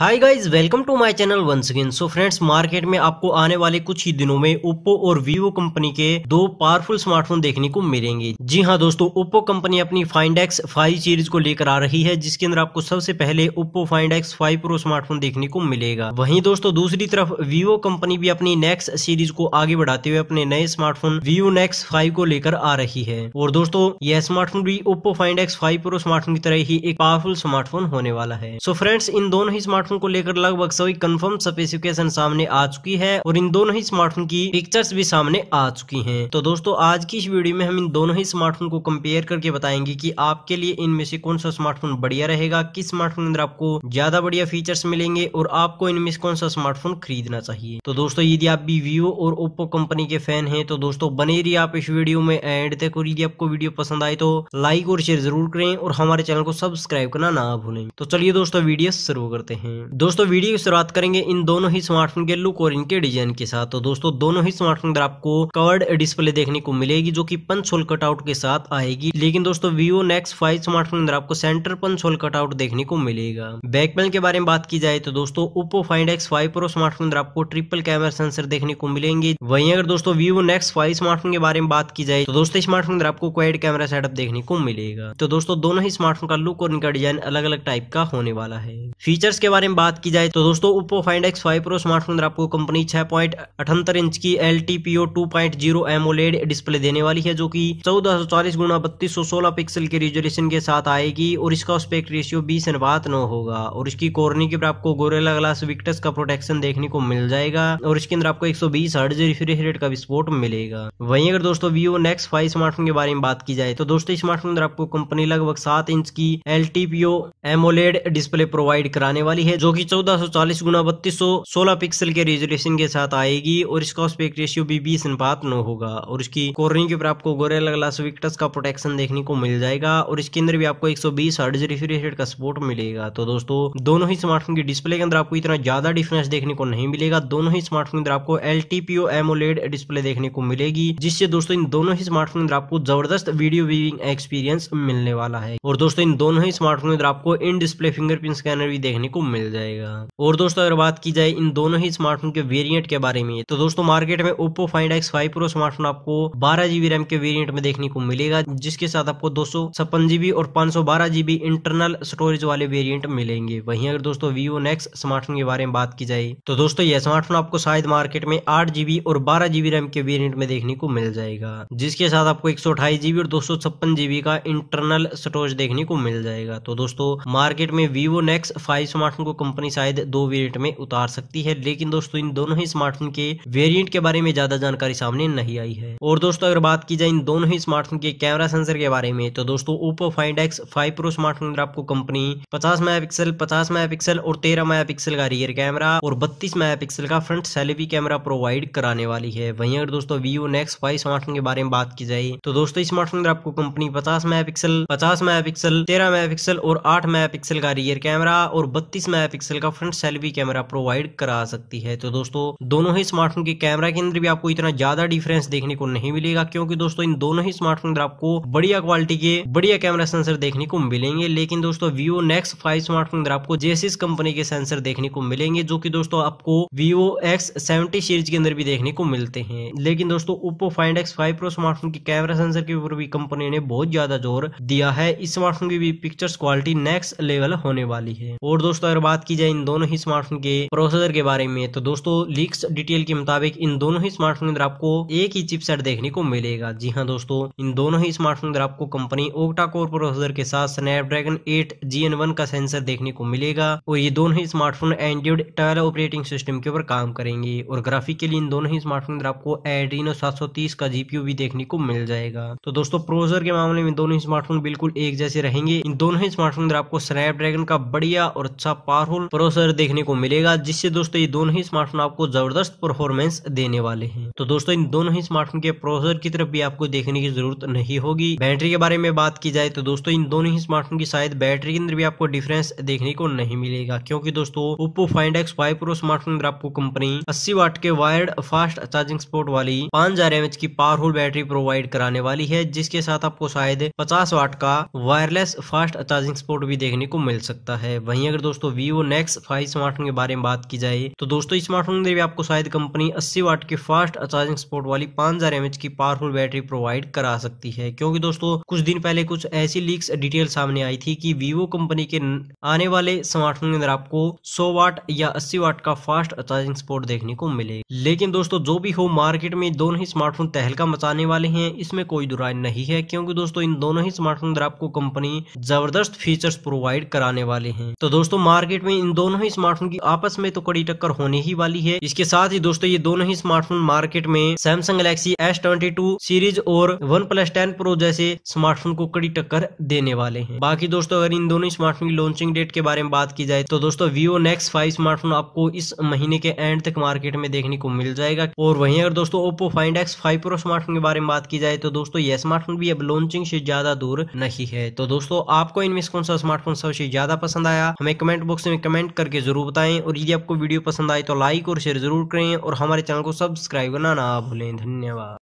hi guys welcome to my channel once again so friends market में आपको आने वाले कुछ ही दिनों में ओप्पो और वीवो कंपनी के दो पावरफुल स्मार्टफोन देखने को मिलेंगे जी हाँ दोस्तों ओप्पो कंपनी अपनी फाइंड एक्स फाइव सीरीज को लेकर आ रही है जिसके अंदर आपको सबसे पहले Oppo Find X five Pro smartphone देखने को मिलेगा वही दोस्तों दूसरी तरफ वीवो कंपनी भी अपनी नेक्स्ट सीरीज को आगे बढ़ाते हुए अपने नए स्मार्टफोन वीवो नेक्स फाइव को लेकर आ रही है और दोस्तों यह स्मार्टफोन भी Oppo Find X five Pro smartphone की तरह ही एक पावरफुल स्मार्टफोन होने वाला है सो फ्रेंड्स इन दोनों ही स्मार्टफोन स्मार्टफोन को लेकर लगभग सभी कंफर्म स्पेसिफिकेशन सामने आ चुकी है और इन दोनों ही स्मार्टफोन की पिक्चर्स भी सामने आ चुकी है तो दोस्तों आज की इस वीडियो में हम इन दोनों ही स्मार्टफोन को कंपेयर करके बताएंगे की आपके लिए इनमें से कौन सा स्मार्टफोन बढ़िया रहेगा किस स्मार्टफोन के अंदर आपको ज्यादा बढ़िया फीचर्स मिलेंगे और आपको इनमें से कौन सा स्मार्टफोन खरीदना चाहिए तो दोस्तों यदि आप भी वीवो और ओप्पो कंपनी के फैन है तो दोस्तों बने रही आप इस वीडियो में एंड तक और यदि आपको वीडियो पसंद आए तो लाइक और शेयर जरूर करें और हमारे चैनल को सब्सक्राइब करना ना भूलें तो चलिए दोस्तों वीडियो शुरू करते हैं दोस्तों वीडियो की शुरुआत करेंगे इन दोनों ही स्मार्टफोन के लुक और इनके डिजाइन के साथ तो दोस्तों दोनों ही स्मार्टफोन पर आपको कवर्ड डिस्प्ले देखने को मिलेगी जो की पंच होल कटआउट के साथ आएगी लेकिन दोस्तों वीवो नेक्स फाइव स्मार्टफोन अंदर आपको सेंटर पंच होल कटआउट देखने को मिलेगा बैक पैनल के बारे में बात की जाए तो दोस्तों Oppo Find X five Pro smartphone अंदर आपको ट्रिपल कैमरा सेंसर देखने को मिलेंगे वहीं अगर दोस्तों वीवो नेक्स फाइव स्मार्टफोन के बारे में बात की जाए तो दोस्तों स्मार्टफोन अंदर आपको क्वाइड कैमरा सेटअप देखने को मिलेगा तो दोस्तों दोनों ही स्मार्टफोन का लुक और इनका डिजाइन अलग अलग टाइप का होने वाला है फीचर्स के बारे बारे में बात की जाए तो दोस्तों Oppo Find X five Pro smartphone आपको कंपनी छह पॉइंट अठहत्तर इंच की L T P O two point zero AMOLED display देने वाली है जो कि चौदह सौ चालीस गुना बत्तीस सौ सोलह पिक्सल के रिजोल्यूशन के साथ आएगी और इसका स्पेक्ट रेशियो बीस अनुपात नौ होगा और इसकी के ऊपर आपको गोरेला ग्लास विक्टस का प्रोटेक्शन देखने को मिल जाएगा और इसके अंदर आपको एक सौ बीस हर्ज रिफ्रिजरेट रेट का विस्फोट मिलेगा वही अगर दोस्तों वीवो नेक्स फाइव स्मार्टफोन के बारे में बात की जाए तो दोस्तों स्मार्टफोन अंदर आपको कंपनी लगभग सात इंच की L T P O AMOLED display provide कराने वाली है जो कि 1440 गुना बत्तीस सोलह पिक्सल के रेजोल्यूशन के साथ आएगी और इसका ऑस्पेक्ट रेशियो भी बीस अनुपात नौ होगा और इसकी कॉर्निंग के ऊपर आपको गोरेला ग्लास विक्टस का प्रोटेक्शन देखने को मिल जाएगा और इसके अंदर भी आपको एक सौ बीस रेट का सपोर्ट मिलेगा तो दोस्तों दोनों ही स्मार्टफोन की डिस्प्ले के अंदर आपको इतना ज्यादा डिफरेंस देखने को नहीं मिलेगा दोनों ही स्मार्टफोन अंदर आपको एल टीपीओ एमोलेड डिस्प्ले देखने को मिलेगी जिससे दोस्तों इन दोनों ही स्मार्टफोन अंदर आपको जबरदस्त वीडियो व्यूइंग एक्सपीरियंस मिलने वाला है और दोस्तों इन दोनों ही स्मार्टफोन अंदर आपको इन डिस्प्ले फिंगरप्रिंट स्कैनर भी देखने को मिल मिल जाएगा और दोस्तों अगर बात की जाए इन दोनों ही स्मार्टफोन के वेरियंट के बारे में तो दोस्तों मार्केट में Oppo Find X five Pro smartphone आपको बारह जीबी रैम के वेरियंट में देखने को मिलेगा जिसके साथ आपको दो जीबी और पांच जीबी इंटरनल स्टोरेज वाले वेरियंट मिलेंगे वही अगर दोस्तों वीवो नेक्स स्मार्टफोन के बारे में बात की जाए तो दोस्तों यह स्मार्टफोन आपको शायद मार्केट में आठ और बारह जीबी रैम के वेरियंट में देखने को मिल जाएगा जिसके साथ आपको एक और दो जीबी का इंटरनल स्टोरेज देखने को मिल जाएगा तो दोस्तों मार्केट में वीवो नेक्स्ट फाइव स्मार्टफोन को कंपनी शायद दो वेरिएंट में उतार सकती है लेकिन दोस्तों इन दोनों ही स्मार्टफोन के वेरिएंट के बारे में ज्यादा जानकारी सामने नहीं आई है और दोस्तों अगर बात की जाए इन दोनों ही स्मार्टफोन के कैमरा सेंसर के बारे में तो दोस्तों Oppo Find X five Pro smartphone आपको कंपनी पचास मेगापिक्सल पचास मेगापिक्सल और तेरह मेगापिक्सल का रियर कैमरा और बत्तीस मेगापिक्सल का फ्रंट सेल्फी कैमरा प्रोवाइड कराने वाली है वही अगर दोस्तों वीवो नेक्स फाइव स्मार्टफोन के बारे में बात की जाए तो दोस्तों स्मार्टफोन आपको कंपनी पचास मेगा पिक्सल पचास मेगा पिक्सल तेरह मेगा पिक्सल और आठ मेगा पिक्सल का रियर कैमरा और बत्तीस मेगा मेगापिक्सल का फ्रंट सेल्फी कैमरा प्रोवाइड करा सकती है तो दोस्तों दोनों ही स्मार्टफोन के कैमरा के अंदर भी आपको इतना ज्यादा डिफरेंस देखने को नहीं मिलेगा क्योंकि दोस्तों इन दोनों ही स्मार्टफोन अंदर आपको बढ़िया क्वालिटी के बढ़िया कैमरा सेंसर देखने को मिलेंगे लेकिन दोस्तों वीवो नेक्स फाइव स्मार्टफोन अंदर आपको जेसिस कंपनी के सेंसर देखने को मिलेंगे जो की दोस्तों आपको वीवो एक्स सीरीज के अंदर भी देखने को मिलते हैं लेकिन दोस्तों Oppo Find X five Pro smartphone के कैमरा सेंसर के ऊपर भी कंपनी ने बहुत ज्यादा जोर दिया है इस स्मार्टफोन की भी पिक्चर्स क्वालिटी नेक्स्ट लेवल होने वाली है और दोस्तों अगर बात की जाए इन दोनों ही स्मार्टफोन के प्रोसेसर के बारे में तो दोस्तों लीक्स डिटेल के मुताबिक इन दोनों ही स्मार्टफोन अंदर आपको एक ही चिपसेट देखने को मिलेगा जी हाँ दोस्तों इन दोनों ही स्मार्टफोन अंदर आपको कंपनी ओक्टा कोर प्रोसेसर के साथ स्नैपड्रैगन एट जी का सेंसर देखने को मिलेगा और ये दोनों ही smartphone Android twelve operating system के ऊपर काम करेंगे और ग्राफिक के लिए इन दोनों ही स्मार्टफोन अंदर आपको एड्रीनो 730 का जीपीयू भी देखने को मिल जाएगा तो दोस्तों प्रोसेसर के मामले में दोनों ही स्मार्टफोन बिल्कुल एक जैसे रहेंगे इन दोनों ही स्मार्टफोन अंदर आपको स्नैपड्रैगन का बढ़िया और अच्छा पावरफुल प्रोसेसर देखने को मिलेगा जिससे दोस्तों ये दोनों ही स्मार्टफोन आपको जबरदस्त परफॉर्मेंस देने वाले हैं तो दोस्तों इन दोनों ही स्मार्टफोन के प्रोसेसर की तरफ भी आपको देखने की जरूरत नहीं होगी बैटरी के बारे में बात की जाए तो दोस्तों इन दोनों ही स्मार्टफोन की शायद बैटरी के अंदर भी आपको डिफरेंस देखने को नहीं मिलेगा क्योंकि दोस्तों Oppo Find X five Pro smartphone अंदर आपको कंपनी अस्सी वाट के वायर्ड फास्ट चार्जिंग स्पोर्ट वाली पांच हजार एमएच की पावरफुल बैटरी प्रोवाइड कराने वाली है जिसके साथ आपको शायद पचास वाट का वायरलेस फास्ट चार्जिंग स्पोर्ट भी देखने को मिल सकता है वहीं अगर दोस्तों वीवो नेक्स फाइव स्मार्टफोन के बारे में बात की जाए तो दोस्तों स्मार्टफोन में भी आपको शायद कंपनी अस्सी वाट के फास्ट चार्जिंग सपोर्ट वाली पांच हजार एमएच की पावरफुल बैटरी प्रोवाइड करा सकती है क्योंकि दोस्तों कुछ दिन पहले कुछ ऐसी लीक्स डिटेल सामने आई थी कि वीवो कंपनी के आने वाले स्मार्टफोन के अंदर आपको सौ वाट या अस्सी वाट का फास्ट चार्जिंग सपोर्ट देखने को मिले लेकिन दोस्तों जो भी हो मार्केट में दोनों ही स्मार्टफोन तहलका मचाने वाले हैं इसमें कोई दुराय नहीं है क्योंकि दोस्तों इन दोनों ही स्मार्टफोन अंदर आपको कंपनी जबरदस्त फीचर्स प्रोवाइड कराने वाले हैं तो दोस्तों मार्केट मार्केट में इन दोनों ही स्मार्टफोन की आपस में तो कड़ी टक्कर होने ही वाली है इसके साथ ही दोस्तों ये दोनों ही स्मार्टफोन मार्केट में सैमसंग गैलेक्सी एस सीरीज और वन प्लस टेन प्रो जैसे स्मार्टफोन को कड़ी टक्कर देने वाले हैं बाकी दोस्तों अगर इन दोनों स्मार्टफोन की लॉन्चिंग डेट के बारे में बात की जाए तो दोस्तों वीवो नेक्स्ट फाइव स्मार्टफोन आपको इस महीने के एंड तक मार्केट में देखने को मिल जाएगा और वहीं अगर दोस्तों Oppo Find X five Pro smartphone के बारे में बात की जाए तो दोस्तों यह स्मार्टफोन भी अब लॉन्चिंग से ज्यादा दूर नहीं है तो दोस्तों आपको इनमें कौन सा स्मार्टफोन सबसे ज्यादा पसंद आया हमें कमेंट बॉक्स में कमेंट करके ज़रूर बताएं और यदि आपको वीडियो पसंद आए तो लाइक और शेयर ज़रूर करें और हमारे चैनल को सब्सक्राइब करना ना भूलें धन्यवाद